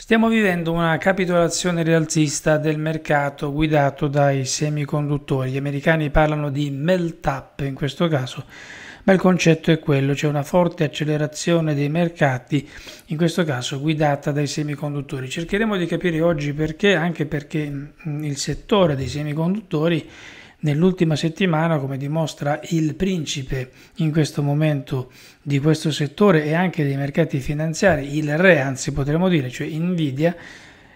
Stiamo vivendo una capitolazione rialzista del mercato guidato dai semiconduttori. Gli americani parlano di melt up in questo caso, ma il concetto è quello, c'è una forte accelerazione dei mercati, in questo caso guidata dai semiconduttori. Cercheremo di capire oggi perché, anche perché mm, il settore dei semiconduttori Nell'ultima settimana, come dimostra il principe in questo momento di questo settore e anche dei mercati finanziari, il re anzi potremmo dire, cioè Nvidia,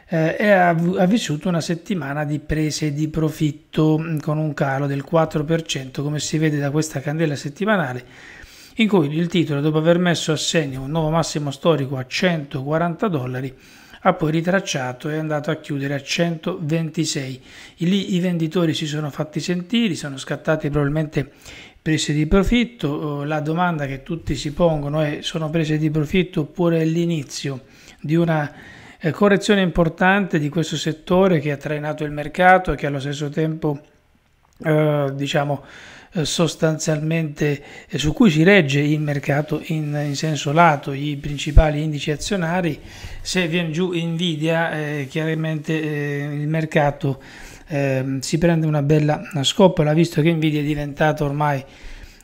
eh, ha, ha vissuto una settimana di prese di profitto mm, con un calo del 4%, come si vede da questa candela settimanale, in cui il titolo, dopo aver messo a segno un nuovo massimo storico a 140 dollari, ha poi ritracciato e è andato a chiudere a 126. E lì i venditori si sono fatti sentire, sono scattate probabilmente prese di profitto. Eh, la domanda che tutti si pongono è sono prese di profitto oppure è l'inizio di una eh, correzione importante di questo settore che ha trainato il mercato e che allo stesso tempo eh, diciamo eh, sostanzialmente eh, su cui si regge il mercato in, in senso lato, i principali indici azionari, se viene giù Nvidia eh, chiaramente eh, il mercato eh, si prende una bella scoppola visto che Nvidia è diventata ormai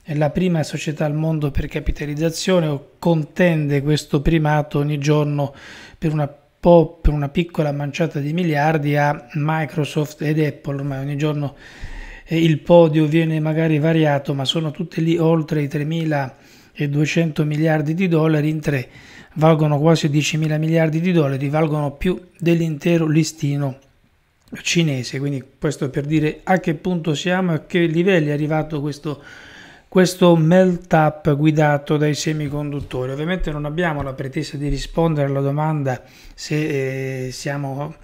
eh, la prima società al mondo per capitalizzazione o contende questo primato ogni giorno per una per una piccola manciata di miliardi a Microsoft ed Apple, ormai ogni giorno il podio viene magari variato, ma sono tutte lì oltre i 3.200 miliardi di dollari in tre, valgono quasi 10.000 miliardi di dollari, valgono più dell'intero listino cinese, quindi questo per dire a che punto siamo, a che livelli è arrivato questo questo melt up guidato dai semiconduttori. Ovviamente non abbiamo la pretesa di rispondere alla domanda se eh, siamo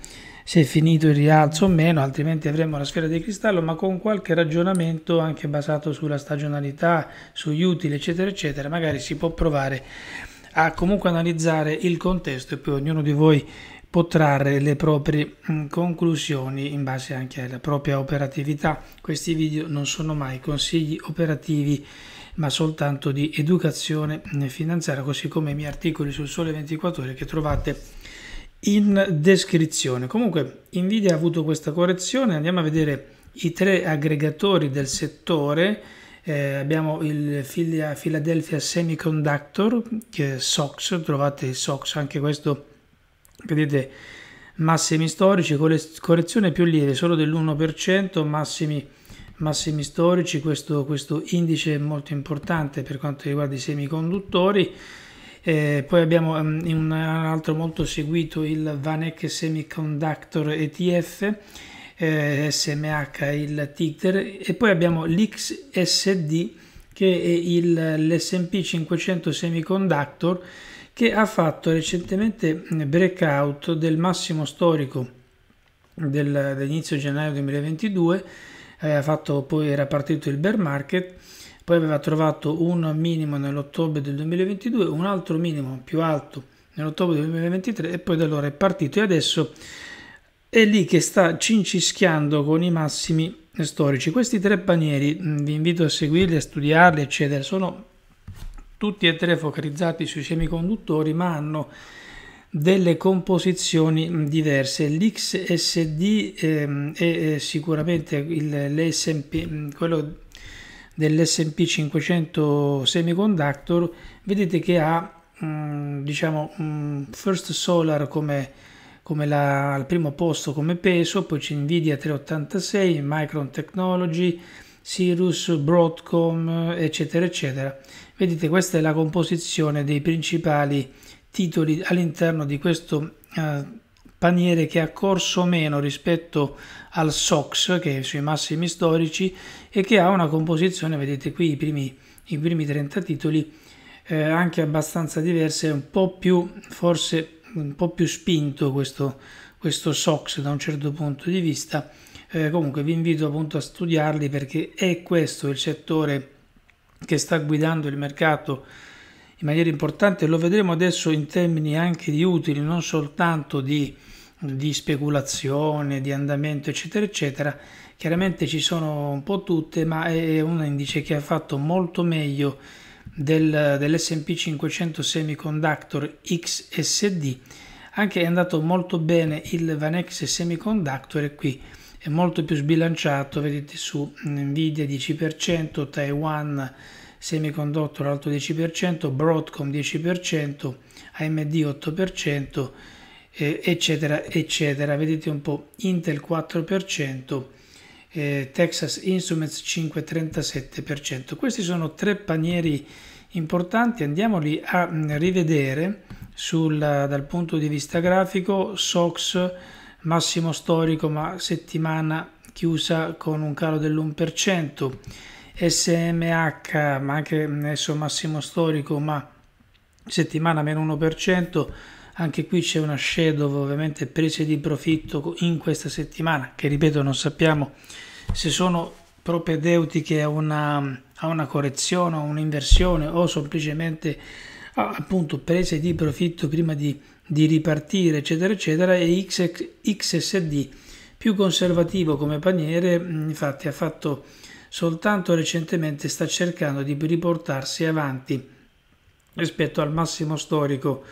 se è finito il rialzo o meno, altrimenti avremo la sfera di cristallo, ma con qualche ragionamento anche basato sulla stagionalità, sugli utili, eccetera, eccetera, magari si può provare a comunque analizzare il contesto e poi ognuno di voi può trarre le proprie mm, conclusioni in base anche alla propria operatività. Questi video non sono mai consigli operativi ma soltanto di educazione finanziaria, così come i miei articoli sul Sole 24 ore che trovate in descrizione. Comunque Nvidia ha avuto questa correzione, andiamo a vedere i tre aggregatori del settore. Eh, abbiamo il Philadelphia Semiconductor, che è SOX, trovate il SOX, anche questo, vedete, massimi storici, correzione più lieve, solo dell'1%, massimi, massimi storici, questo, questo indice è molto importante per quanto riguarda i semiconduttori. Eh, poi abbiamo um, un altro molto seguito, il Vanek Semiconductor ETF, eh, SMH il ticker, e poi abbiamo l'XSD che è il, l'SP 500 Semiconductor che ha fatto recentemente mm, breakout del massimo storico del, dell'inizio gennaio 2022, eh, fatto, poi era partito il bear market poi aveva trovato un minimo nell'ottobre del 2022, un altro minimo più alto nell'ottobre del 2023 e poi da allora è partito e adesso è lì che sta cincischiando con i massimi storici. Questi tre panieri, mm, vi invito a seguirli, a studiarli, eccetera, sono tutti e tre focalizzati sui semiconduttori, ma hanno delle composizioni mm, diverse. L'XSD ehm, è sicuramente il, l'SMP, mm, quello dell'SP 500 Semiconductor, vedete che ha mh, mm, diciamo mh, mm, First Solar come, come la, al primo posto come peso, poi c'è Nvidia 386, Micron Technology, Cirrus, Broadcom, eccetera, eccetera. Vedete, questa è la composizione dei principali titoli all'interno di questo eh, paniere che ha corso meno rispetto al SOX che è sui massimi storici e che ha una composizione, vedete qui i primi, i primi 30 titoli, eh, anche abbastanza diversa, è un po' più forse un po' più spinto questo, questo SOX da un certo punto di vista. Eh, comunque vi invito appunto a studiarli perché è questo il settore che sta guidando il mercato in maniera importante, lo vedremo adesso in termini anche di utili, non soltanto di di speculazione, di andamento, eccetera, eccetera, chiaramente ci sono un po' tutte, ma è un indice che ha fatto molto meglio del, dell'SP 500 Semiconductor XSD. Anche è andato molto bene il Vanex Semiconductor e qui è molto più sbilanciato, vedete su mm, Nvidia 10%, Taiwan Semiconductor alto 10%, Broadcom 10%, AMD 8%, eh, eccetera, eccetera. Vedete un po' Intel 4%, eh, Texas Instruments 5,37%. Questi sono tre panieri importanti, andiamoli a mm, rivedere sul, dal punto di vista grafico, SOX massimo storico ma settimana chiusa con un calo dell'1%, SMH ma anche mm, adesso massimo storico ma settimana meno 1%, anche qui c'è una shadow ovviamente prese di profitto in questa settimana che ripeto non sappiamo se sono propedeutiche a una, a una correzione, a un'inversione o semplicemente appunto prese di profitto prima di, di ripartire eccetera eccetera e XX, XSD più conservativo come paniere mm, infatti ha fatto soltanto recentemente sta cercando di riportarsi avanti rispetto al massimo storico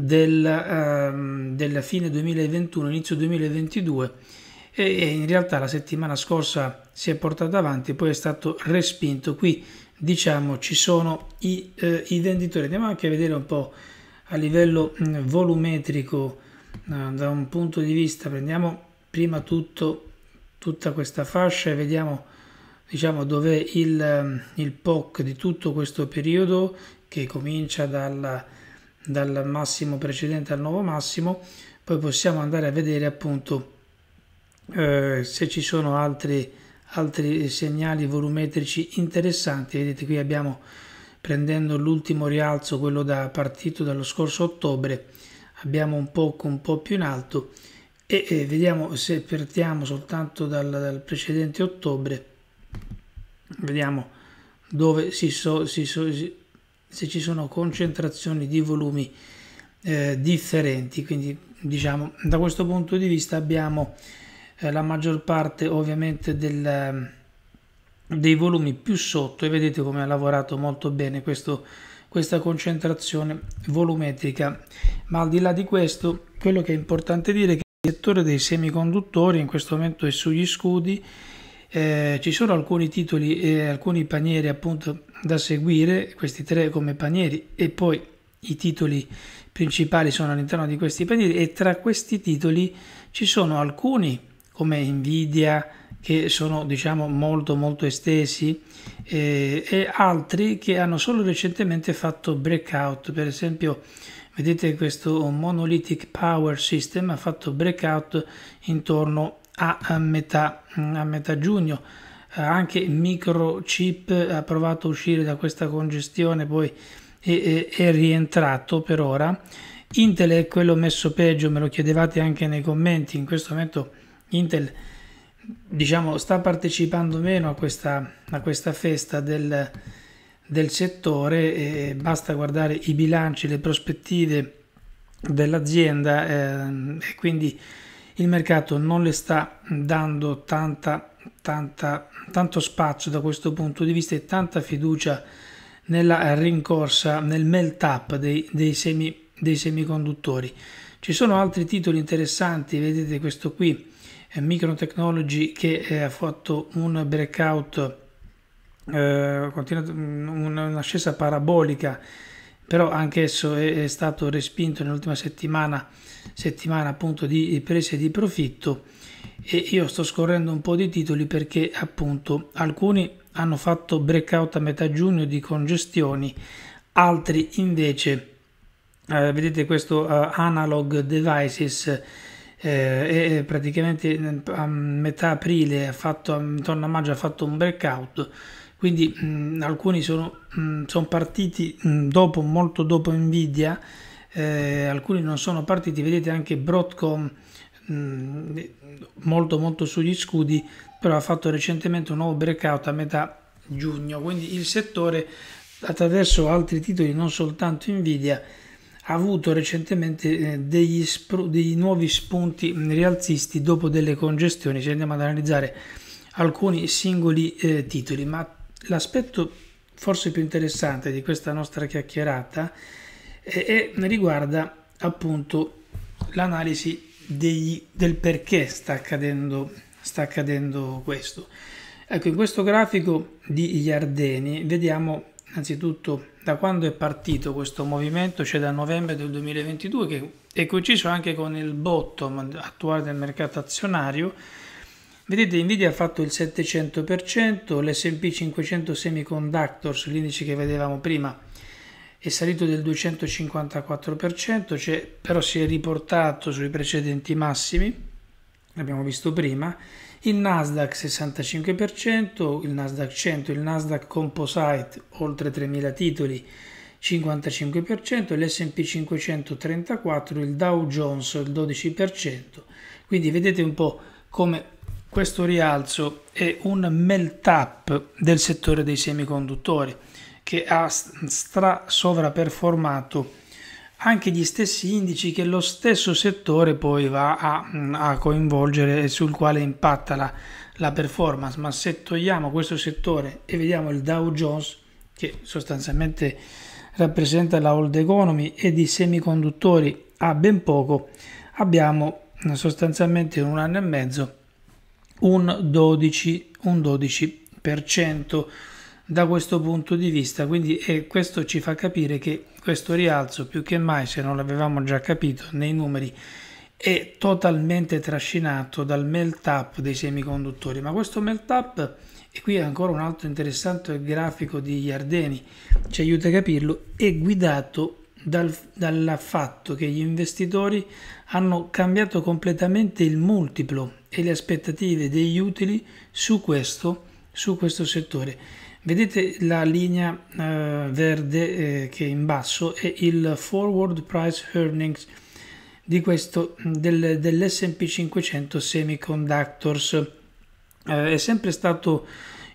del, ehm, della fine 2021, inizio 2022 e, in realtà la settimana scorsa si è portato avanti poi è stato respinto. Qui diciamo ci sono i, eh, i venditori. Andiamo anche a vedere un po' a livello mh, mm, volumetrico eh, da un punto di vista. Prendiamo prima tutto tutta questa fascia e vediamo diciamo dov'è il, ehm, il POC di tutto questo periodo che comincia dalla dal massimo precedente al nuovo massimo poi possiamo andare a vedere appunto eh, se ci sono altri, altri segnali volumetrici interessanti vedete qui abbiamo prendendo l'ultimo rialzo quello da partito dallo scorso ottobre abbiamo un poco un po più in alto e, e vediamo se partiamo soltanto dal, dal precedente ottobre vediamo dove si, so, si, so, si se ci sono concentrazioni di volumi eh, differenti quindi diciamo da questo punto di vista abbiamo eh, la maggior parte ovviamente del, ehm, dei volumi più sotto e vedete come ha lavorato molto bene questo, questa concentrazione volumetrica ma al di là di questo quello che è importante dire è che il settore dei semiconduttori in questo momento è sugli scudi eh, ci sono alcuni titoli e alcuni panieri appunto da seguire questi tre come panieri e poi i titoli principali sono all'interno di questi panieri e tra questi titoli ci sono alcuni come Nvidia che sono diciamo molto molto estesi eh, e altri che hanno solo recentemente fatto breakout per esempio vedete questo monolithic power system ha fatto breakout intorno a, a, metà, a metà giugno eh, anche microchip ha provato a uscire da questa congestione poi è, è, è rientrato per ora Intel è quello messo peggio me lo chiedevate anche nei commenti in questo momento Intel diciamo sta partecipando meno a questa, a questa festa del, del settore basta guardare i bilanci le prospettive dell'azienda eh, e quindi il mercato non le sta dando tanta tanta, tanto spazio da questo punto di vista e tanta fiducia nella rincorsa, nel melt up dei, dei, semi, dei semiconduttori. Ci sono altri titoli interessanti, vedete questo qui, eh, Micron Technology che eh, ha fatto un breakout, eh, mm, un'ascesa parabolica, però anche esso è, è stato respinto nell'ultima settimana, settimana appunto di prese di profitto e io sto scorrendo un po' di titoli perché appunto alcuni hanno fatto breakout a metà giugno di congestioni, altri invece eh, vedete questo eh, analog devices eh, praticamente mm, a metà aprile ha fatto intorno a maggio ha fatto un breakout quindi mh, mm, alcuni sono, mh, mm, sono partiti mh, dopo molto dopo Nvidia eh, alcuni non sono partiti vedete anche Broadcom Mm, molto molto sugli scudi, però ha fatto recentemente un nuovo breakout a metà giugno, quindi il settore attraverso altri titoli, non soltanto Nvidia, ha avuto recentemente eh, degli, degli nuovi spunti rialzisti dopo delle congestioni, se andiamo ad analizzare alcuni singoli eh, titoli, ma l'aspetto forse più interessante di questa nostra chiacchierata è, eh, è, riguarda appunto l'analisi dei, del perché sta accadendo, sta accadendo questo. Ecco, in questo grafico di Iardeni vediamo innanzitutto da quando è partito questo movimento, cioè da novembre del 2022, che è coinciso anche con il bottom attuale del mercato azionario. Vedete, Nvidia ha fatto il 700%, l'SP 500 Semiconductors, l'indice che vedevamo prima, è salito del 254%, cioè, però si è riportato sui precedenti massimi, l'abbiamo visto prima, il Nasdaq 65%, il Nasdaq 100, il Nasdaq Composite oltre 3.000 titoli 55%, l'SP 534, il Dow Jones il 12%, quindi vedete un po' come questo rialzo è un melt up del settore dei semiconduttori che ha sovraperformato anche gli stessi indici che lo stesso settore poi va a, a coinvolgere e sul quale impatta la, la performance. Ma se togliamo questo settore e vediamo il Dow Jones, che sostanzialmente rappresenta la old economy e di semiconduttori a ben poco, abbiamo sostanzialmente in un anno e mezzo un 12, un 12% da questo punto di vista quindi e questo ci fa capire che questo rialzo più che mai se non l'avevamo già capito nei numeri è totalmente trascinato dal melt up dei semiconduttori ma questo melt up e qui ancora un altro interessante grafico di Iardeni ci aiuta a capirlo è guidato dal, dal fatto che gli investitori hanno cambiato completamente il multiplo e le aspettative degli utili su questo, su questo settore Vedete la linea eh, verde eh, che è in basso è il forward price earnings di questo del, dell'S&P 500 Semiconductors. Eh, è sempre stato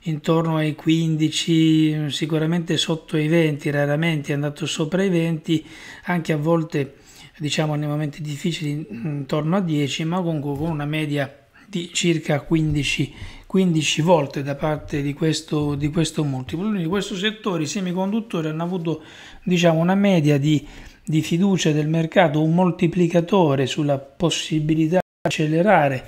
intorno ai 15, sicuramente sotto i 20, raramente è andato sopra i 20, anche a volte diciamo nei momenti difficili mm, intorno a 10, ma comunque con una media di circa 15 15 volte da parte di questo, di questo multiplo. Quindi questo settore, i semiconduttori, hanno avuto diciamo, una media di, di fiducia del mercato, un moltiplicatore sulla possibilità di accelerare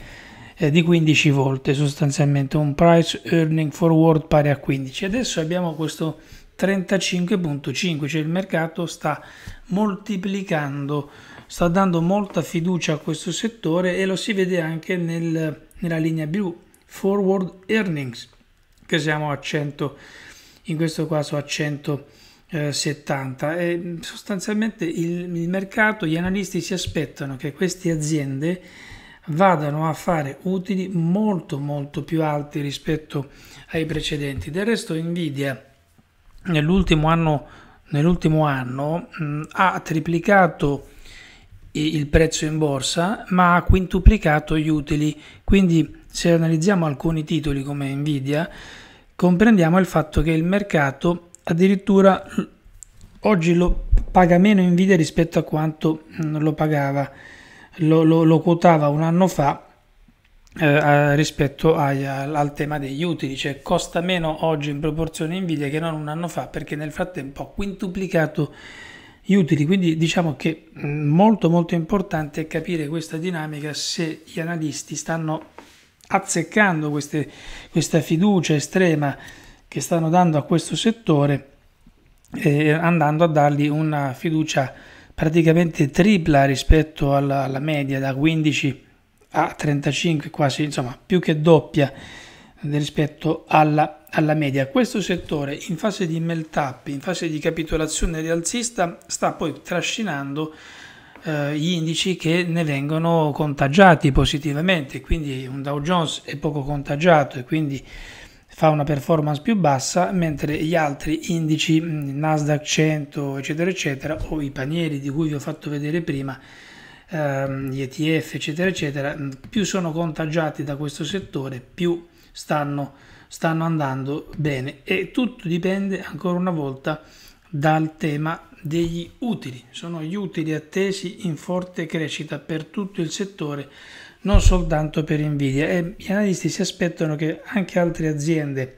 eh, di 15 volte sostanzialmente, un price earning forward pari a 15. Adesso abbiamo questo 35.5, cioè il mercato sta moltiplicando, sta dando molta fiducia a questo settore e lo si vede anche nel, nella linea blu forward earnings che siamo a 100 in questo caso a 170 e mm, sostanzialmente il, il mercato gli analisti si aspettano che queste aziende vadano a fare utili molto molto più alti rispetto ai precedenti del resto Nvidia nell'ultimo anno nell'ultimo anno mh, mm, ha triplicato il prezzo in borsa ma ha quintuplicato gli utili quindi se analizziamo alcuni titoli come Nvidia, comprendiamo il fatto che il mercato addirittura oggi lo paga meno Nvidia rispetto a quanto mm, lo pagava, lo, lo, lo quotava un anno fa eh, rispetto a, al tema degli utili, cioè costa meno oggi in proporzione Nvidia che non un anno fa perché nel frattempo ha quintuplicato gli utili, quindi diciamo che mm, molto molto importante è capire questa dinamica se gli analisti stanno azzeccando queste, questa fiducia estrema che stanno dando a questo settore, eh, andando a dargli una fiducia praticamente tripla rispetto alla, alla media, da 15 a 35, quasi insomma più che doppia rispetto alla, alla, media. Questo settore in fase di melt up, in fase di capitolazione rialzista, sta poi trascinando eh, gli indici che ne vengono contagiati positivamente, quindi un Dow Jones è poco contagiato e quindi fa una performance più bassa, mentre gli altri indici, mm, Nasdaq 100, eccetera, eccetera, o i panieri di cui vi ho fatto vedere prima, ehm, gli ETF, eccetera, eccetera, mm, più sono contagiati da questo settore, più stanno, stanno andando bene. E tutto dipende, ancora una volta, dal tema degli utili. Sono gli utili attesi in forte crescita per tutto il settore, non soltanto per Nvidia. E gli analisti si aspettano che anche altre aziende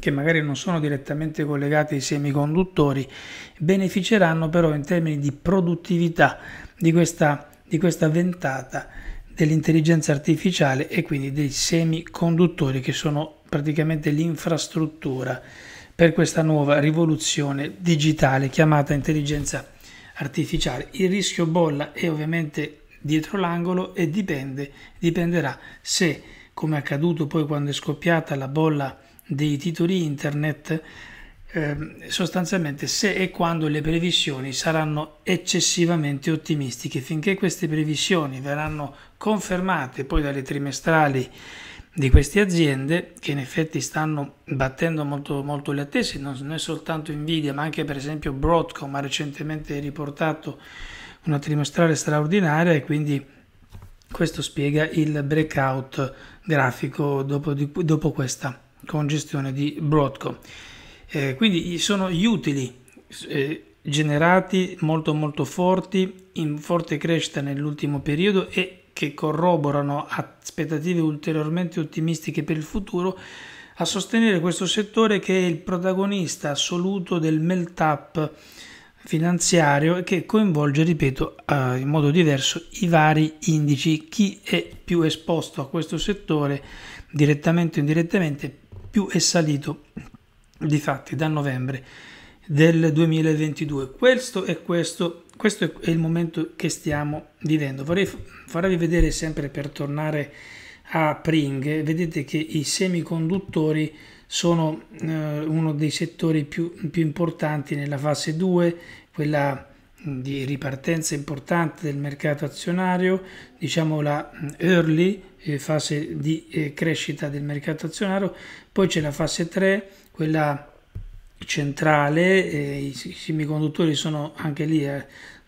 che magari non sono direttamente collegate ai semiconduttori beneficeranno però in termini di produttività di questa, di questa ventata dell'intelligenza artificiale e quindi dei semiconduttori che sono praticamente l'infrastruttura per questa nuova rivoluzione digitale chiamata intelligenza artificiale. Il rischio bolla è ovviamente dietro l'angolo e dipende, dipenderà se, come è accaduto poi quando è scoppiata la bolla dei titoli internet, ehm, sostanzialmente se e quando le previsioni saranno eccessivamente ottimistiche. Finché queste previsioni verranno confermate poi dalle trimestrali di queste aziende che in effetti stanno battendo molto, molto le attese, non, non è soltanto Nvidia ma anche per esempio Broadcom ha recentemente riportato una trimestrale straordinaria e quindi questo spiega il breakout grafico dopo, di, dopo questa congestione di Broadcom. Eh, quindi sono gli utili eh, generati molto molto forti, in forte crescita nell'ultimo periodo e che corroborano aspettative ulteriormente ottimistiche per il futuro, a sostenere questo settore che è il protagonista assoluto del melt-up finanziario e che coinvolge, ripeto, eh, in modo diverso i vari indici. Chi è più esposto a questo settore, direttamente o indirettamente, più è salito di fatti da novembre del 2022. Questo è questo questo è il momento che stiamo vivendo. Vorrei farvi vedere sempre per tornare a Pring, vedete che i semiconduttori sono eh, uno dei settori più, più, importanti nella fase 2, quella di ripartenza importante del mercato azionario, diciamo la early eh, fase di eh, crescita del mercato azionario, poi c'è la fase 3, quella centrale, eh, i semiconduttori sono anche lì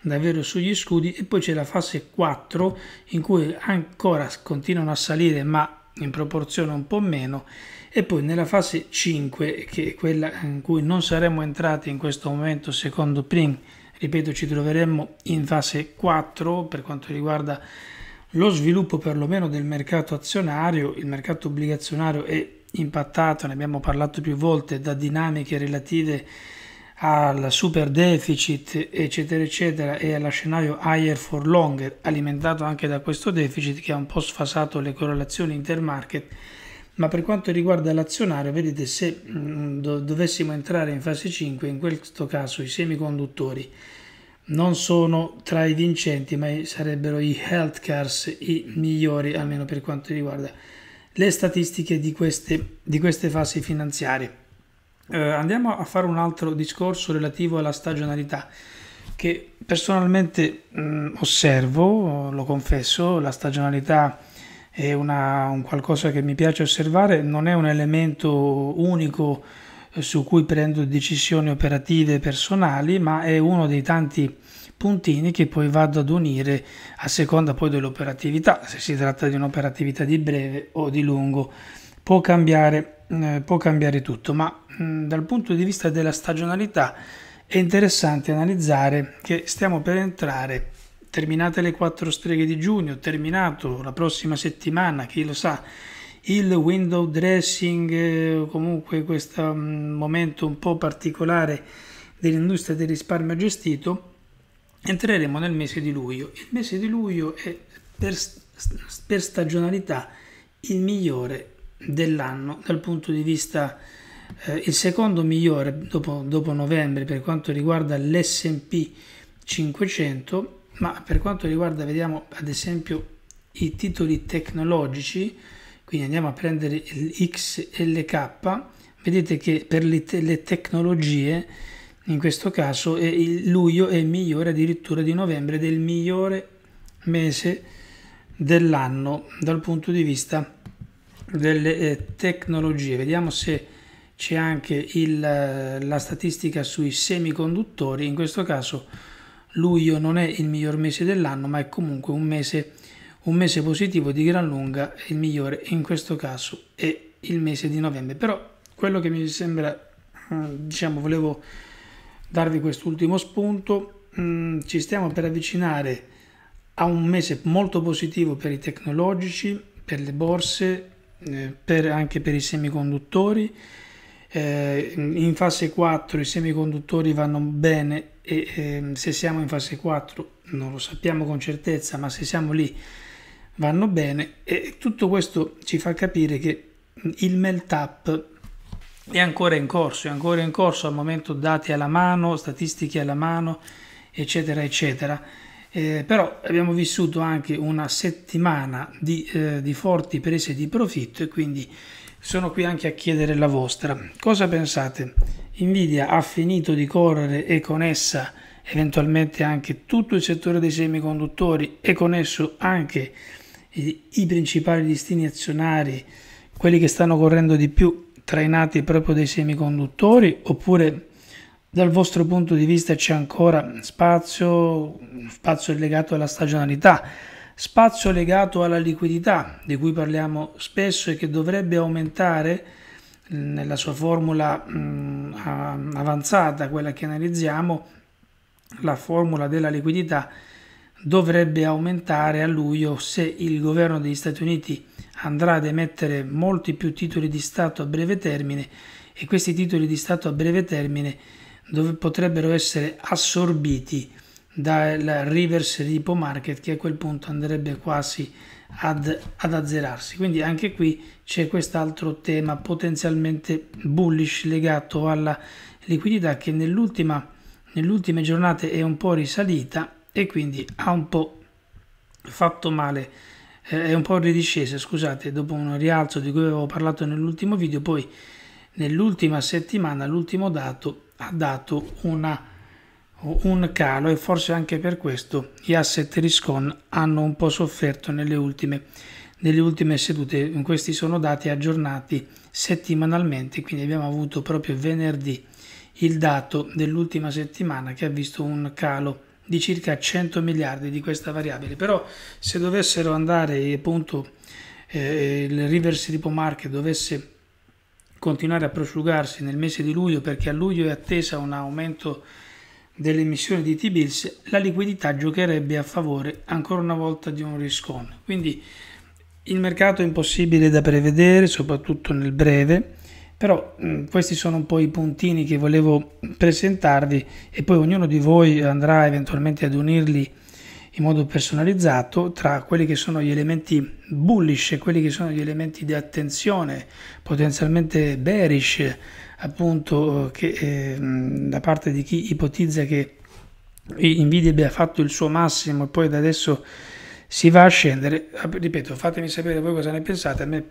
davvero sugli scudi e poi c'è la fase 4 in cui ancora continuano a salire ma in proporzione un po' meno e poi nella fase 5 che è quella in cui non saremmo entrati in questo momento secondo Prim ripeto ci troveremmo in fase 4 per quanto riguarda lo sviluppo perlomeno del mercato azionario il mercato obbligazionario è impattato ne abbiamo parlato più volte da dinamiche relative a al super deficit eccetera eccetera e allo scenario higher for longer alimentato anche da questo deficit che ha un po' sfasato le correlazioni intermarket ma per quanto riguarda l'azionario vedete se mm, do dovessimo entrare in fase 5 in questo caso i semiconduttori non sono tra i vincenti ma sarebbero i health cars i migliori almeno per quanto riguarda le statistiche di queste, di queste fasi finanziarie eh, andiamo a fare un altro discorso relativo alla stagionalità che personalmente mh, mm, osservo, lo confesso, la stagionalità è una, un qualcosa che mi piace osservare, non è un elemento unico eh, su cui prendo decisioni operative personali, ma è uno dei tanti puntini che poi vado ad unire a seconda poi dell'operatività, se si tratta di un'operatività di breve o di lungo può cambiare, eh, può cambiare tutto, ma mh, mm, dal punto di vista della stagionalità è interessante analizzare che stiamo per entrare, terminate le quattro streghe di giugno, terminato la prossima settimana, chi lo sa, il window dressing, eh, comunque questo mm, momento un po' particolare dell'industria del risparmio gestito, entreremo nel mese di luglio. Il mese di luglio è per, per stagionalità il migliore dell'anno dal punto di vista eh, il secondo migliore dopo, dopo, novembre per quanto riguarda l'SP 500 ma per quanto riguarda vediamo ad esempio i titoli tecnologici quindi andiamo a prendere il XLK vedete che per le, te le tecnologie in questo caso è il luglio è migliore addirittura di novembre del migliore mese dell'anno dal punto di vista delle eh, tecnologie. Vediamo se c'è anche il, eh, la statistica sui semiconduttori. In questo caso luglio non è il miglior mese dell'anno, ma è comunque un mese, un mese positivo di gran lunga. Il migliore in questo caso è il mese di novembre. Però quello che mi sembra, eh, diciamo, volevo darvi quest'ultimo spunto. Mm, ci stiamo per avvicinare a un mese molto positivo per i tecnologici, per le borse, eh, per, anche per i semiconduttori. Eh, in fase 4 i semiconduttori vanno bene e eh, se siamo in fase 4 non lo sappiamo con certezza, ma se siamo lì vanno bene e tutto questo ci fa capire che il melt up è ancora in corso, è ancora in corso al momento dati alla mano, statistiche alla mano, eccetera, eccetera. Eh, però abbiamo vissuto anche una settimana di, eh, di forti prese di profitto e quindi sono qui anche a chiedere la vostra. Cosa pensate? Nvidia ha finito di correre e con essa eventualmente anche tutto il settore dei semiconduttori e con esso anche i principali destini azionari, quelli che stanno correndo di più, trainati proprio dai semiconduttori, oppure dal vostro punto di vista c'è ancora spazio, spazio legato alla stagionalità, spazio legato alla liquidità di cui parliamo spesso e che dovrebbe aumentare mm, nella sua formula mh, mm, avanzata, quella che analizziamo, la formula della liquidità dovrebbe aumentare a luglio se il governo degli Stati Uniti andrà ad emettere molti più titoli di Stato a breve termine e questi titoli di Stato a breve termine dove potrebbero essere assorbiti dal reverse repo market che a quel punto andrebbe quasi ad, ad azzerarsi. Quindi anche qui c'è quest'altro tema potenzialmente bullish legato alla liquidità che nell'ultima, nelle ultime è un po' risalita e quindi ha un po' fatto male, eh, è un po' ridiscesa, scusate, dopo un rialzo di cui avevo parlato nell'ultimo video, poi nell'ultima settimana l'ultimo dato ha dato una, un calo e forse anche per questo gli asset risk hanno un po' sofferto nelle ultime, nelle ultime sedute. Questi sono dati aggiornati settimanalmente, quindi abbiamo avuto proprio venerdì il dato dell'ultima settimana che ha visto un calo di circa 100 miliardi di questa variabile. Però se dovessero andare appunto eh, il reverse repo market dovesse continuare a prosciugarsi nel mese di luglio perché a luglio è attesa un aumento delle emissioni di T-bills, la liquidità giocherebbe a favore ancora una volta di un riscon. Quindi il mercato è impossibile da prevedere, soprattutto nel breve, però mh, mm, questi sono un po' i puntini che volevo presentarvi e poi ognuno di voi andrà eventualmente ad unirli in modo personalizzato tra quelli che sono gli elementi bullish e quelli che sono gli elementi di attenzione potenzialmente bearish appunto che, eh, da parte di chi ipotizza che Nvidia abbia fatto il suo massimo e poi da adesso si va a scendere ah, ripeto fatemi sapere voi cosa ne pensate a me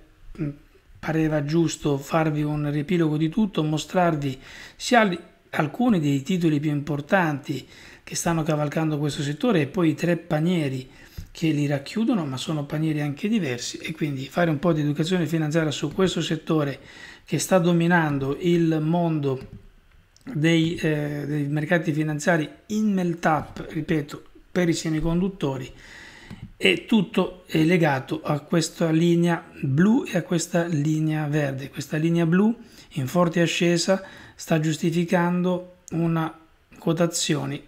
pareva giusto farvi un riepilogo di tutto mostrarvi sia alcuni dei titoli più importanti che stanno cavalcando questo settore e poi i tre panieri che li racchiudono, ma sono panieri anche diversi e quindi fare un po' di educazione finanziaria su questo settore che sta dominando il mondo dei, eh, dei mercati finanziari in melt-up, ripeto, per i semiconduttori e tutto è legato a questa linea blu e a questa linea verde. Questa linea blu in forte ascesa sta giustificando una quotazione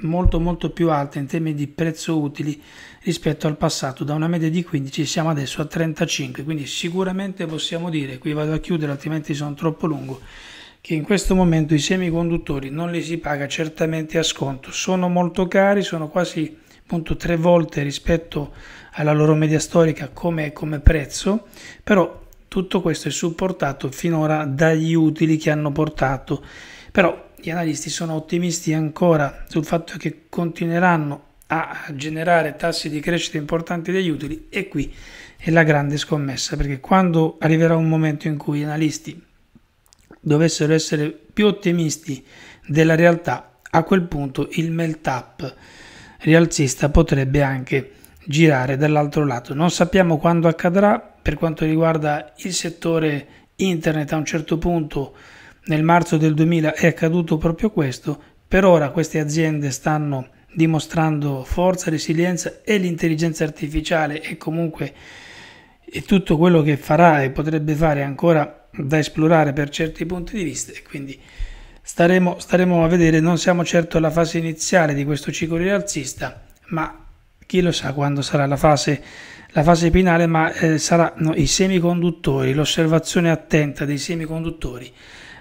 molto molto più alta in termini di prezzo utili rispetto al passato da una media di 15 siamo adesso a 35 quindi sicuramente possiamo dire qui vado a chiudere altrimenti sono troppo lungo che in questo momento i semiconduttori non li si paga certamente a sconto, sono molto cari, sono quasi appunto, tre volte rispetto alla loro media storica come, come prezzo, però tutto questo è supportato finora dagli utili che hanno portato, però gli analisti sono ottimisti ancora sul fatto che continueranno a generare tassi di crescita importanti degli utili e qui è la grande scommessa perché quando arriverà un momento in cui gli analisti dovessero essere più ottimisti della realtà, a quel punto il melt up rialzista potrebbe anche girare dall'altro lato. Non sappiamo quando accadrà, per quanto riguarda il settore internet a un certo punto nel marzo del 2000 è accaduto proprio questo, per ora queste aziende stanno dimostrando forza, resilienza e l'intelligenza artificiale e comunque e tutto quello che farà e potrebbe fare ancora da esplorare per certi punti di vista e quindi staremo, staremo a vedere, non siamo certo alla fase iniziale di questo ciclo rialzista, ma chi lo sa quando sarà la fase la fase finale, ma eh, saranno i semiconduttori, l'osservazione attenta dei semiconduttori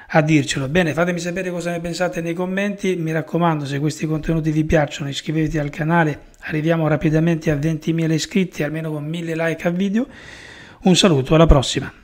a dircelo. Bene, fatemi sapere cosa ne pensate nei commenti, mi raccomando se questi contenuti vi piacciono iscrivetevi al canale, arriviamo rapidamente a 20.000 iscritti, almeno con 1.000 like a video. Un saluto, alla prossima!